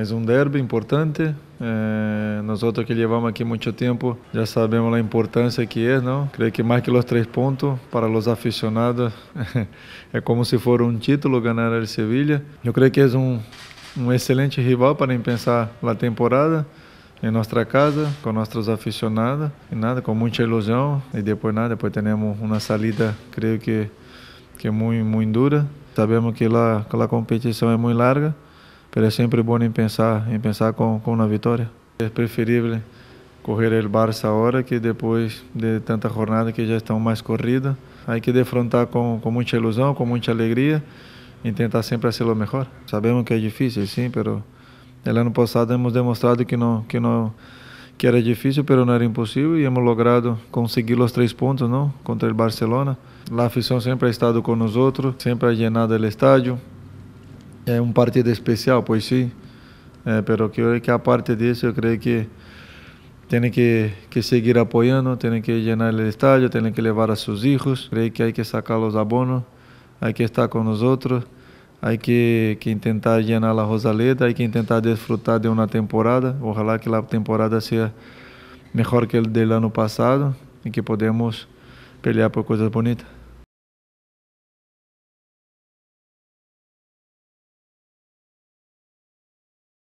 mais um derby importante. É, nós outros que levamos aqui muito tempo já sabemos a importância que é, não? Creio que mais que os três pontos para os aficionados é como se fosse um título ganhar o Sevilha. Eu creio que é um, um excelente rival para pensar a temporada em nossa casa, com nossos aficionados, e nada, com muita ilusão, e depois nada, depois temos uma saída, creio que que é muito, muito dura. Sabemos que lá, que a competição é muito larga, mas é sempre bom em pensar, em pensar com, com uma vitória. É preferível correr o Barça agora que depois de tanta jornada que já estão mais corrida. Aí que defrontar com, com muita ilusão, com muita alegria e tentar sempre ser o melhor. Sabemos que é difícil, sim, pero el ano passado hemos demonstrado que não que não que era difícil, pero não era impossível e hemos logrado conseguir os três pontos, não, contra o Barcelona. A afición sempre ha estado com nosotros, sempre ha llenado o estádio é um partido especial, pois sim. Mas é, pero creo que aparte parte disso, eu creio que tienen que, que, seguir apoiando, tienen que llenar o estadio, tienen que levar a seus filhos. Creio que hay que sacar os abonos, hay que estar conosco, há hay que, que intentar llenar a Rosaleda, hay que tentar disfrutar de uma temporada, ojalá que a temporada seja melhor que a do ano passado e que podemos pelear por coisas bonitas.